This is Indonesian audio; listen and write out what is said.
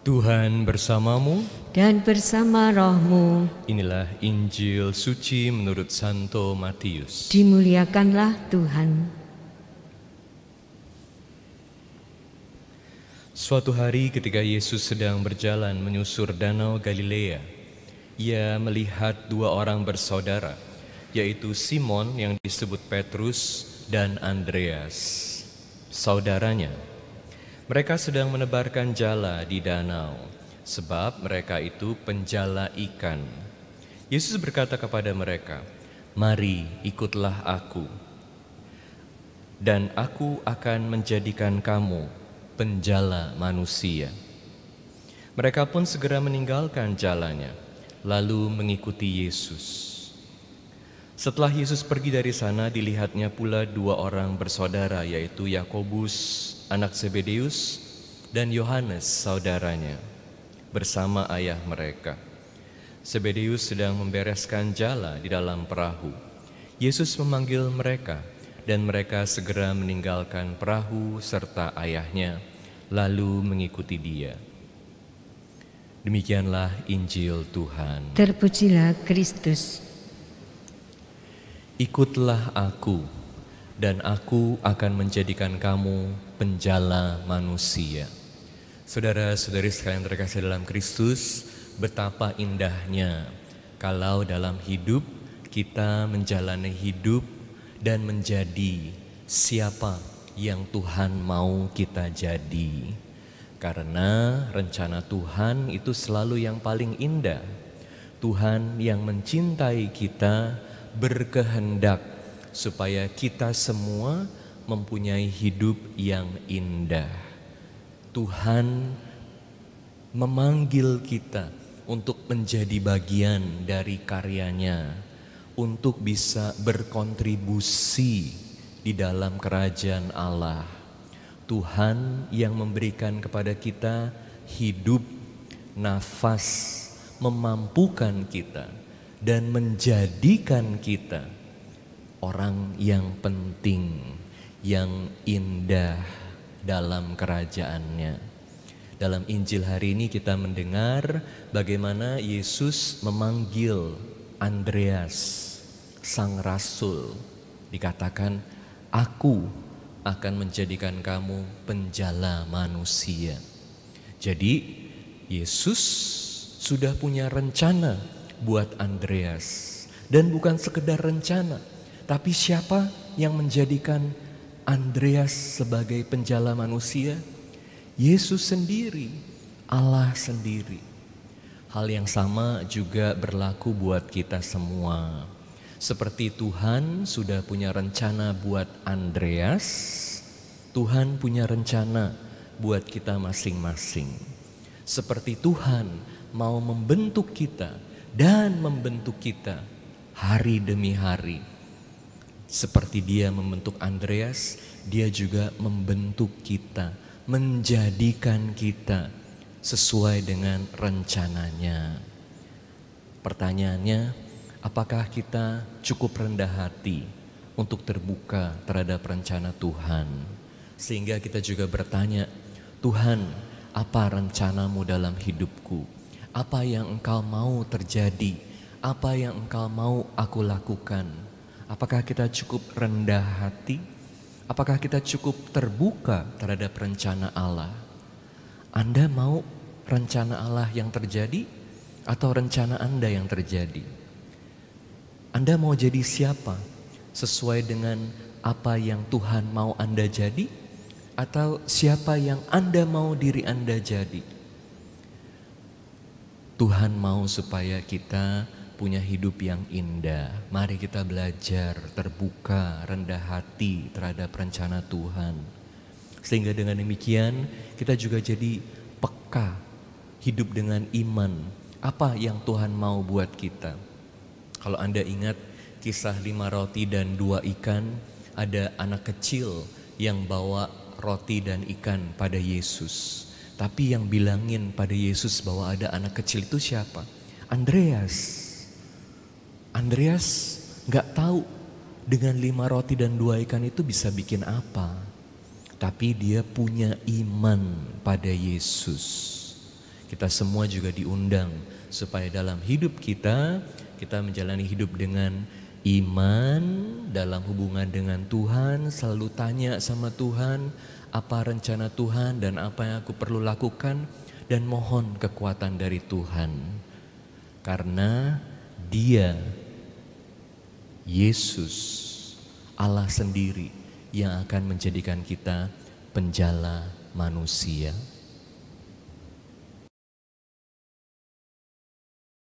Tuhan bersamamu dan bersama rohmu. Inilah Injil suci menurut Santo Matius. Dimuliakanlah Tuhan. Suatu hari ketika Yesus sedang berjalan menyusur danau Galilea, ia melihat dua orang bersaudara, yaitu Simon yang disebut Petrus dan Andreas, saudaranya mereka sedang menebarkan jala di danau, sebab mereka itu penjala ikan. Yesus berkata kepada mereka, "Mari, ikutlah Aku, dan Aku akan menjadikan kamu penjala manusia." Mereka pun segera meninggalkan jalannya, lalu mengikuti Yesus. Setelah Yesus pergi dari sana, dilihatnya pula dua orang bersaudara, yaitu Yakobus, anak Zebedeus, dan Yohanes, saudaranya, bersama ayah mereka. Zebedeus sedang membereskan jala di dalam perahu. Yesus memanggil mereka, dan mereka segera meninggalkan perahu serta ayahnya, lalu mengikuti Dia. Demikianlah Injil Tuhan. Terpujilah Kristus. Ikutlah aku, dan aku akan menjadikan kamu penjala manusia. Saudara-saudari sekalian terkasih dalam Kristus, betapa indahnya kalau dalam hidup kita menjalani hidup dan menjadi siapa yang Tuhan mau kita jadi. Karena rencana Tuhan itu selalu yang paling indah. Tuhan yang mencintai kita berkehendak supaya kita semua mempunyai hidup yang indah. Tuhan memanggil kita untuk menjadi bagian dari karyanya, untuk bisa berkontribusi di dalam kerajaan Allah. Tuhan yang memberikan kepada kita hidup, nafas, memampukan kita dan menjadikan kita orang yang penting, yang indah dalam kerajaannya. Dalam Injil hari ini kita mendengar bagaimana Yesus memanggil Andreas, sang rasul. Dikatakan, aku akan menjadikan kamu penjala manusia. Jadi Yesus sudah punya rencana buat Andreas. Dan bukan sekedar rencana, tapi siapa yang menjadikan Andreas sebagai penjala manusia? Yesus sendiri, Allah sendiri. Hal yang sama juga berlaku buat kita semua. Seperti Tuhan sudah punya rencana buat Andreas, Tuhan punya rencana buat kita masing-masing. Seperti Tuhan mau membentuk kita dan membentuk kita hari demi hari. Seperti dia membentuk Andreas, dia juga membentuk kita, menjadikan kita sesuai dengan rencananya. Pertanyaannya, apakah kita cukup rendah hati untuk terbuka terhadap rencana Tuhan? Sehingga kita juga bertanya, Tuhan, apa rencanamu dalam hidupku? apa yang engkau mau terjadi, apa yang engkau mau aku lakukan. Apakah kita cukup rendah hati? Apakah kita cukup terbuka terhadap rencana Allah? Anda mau rencana Allah yang terjadi atau rencana Anda yang terjadi? Anda mau jadi siapa sesuai dengan apa yang Tuhan mau Anda jadi atau siapa yang Anda mau diri Anda jadi? Tuhan mau supaya kita punya hidup yang indah. Mari kita belajar terbuka, rendah hati terhadap rencana Tuhan. Sehingga dengan demikian kita juga jadi peka hidup dengan iman. Apa yang Tuhan mau buat kita? Kalau Anda ingat kisah lima roti dan dua ikan, ada anak kecil yang bawa roti dan ikan pada Yesus. Tapi yang bilangin pada Yesus bahwa ada anak kecil itu siapa? Andreas. Andreas nggak tahu dengan lima roti dan dua ikan itu bisa bikin apa. Tapi dia punya iman pada Yesus. Kita semua juga diundang supaya dalam hidup kita, kita menjalani hidup dengan iman, dalam hubungan dengan Tuhan, selalu tanya sama Tuhan, apa rencana Tuhan dan apa yang aku perlu lakukan dan mohon kekuatan dari Tuhan. Karena dia Yesus Allah sendiri yang akan menjadikan kita penjala manusia.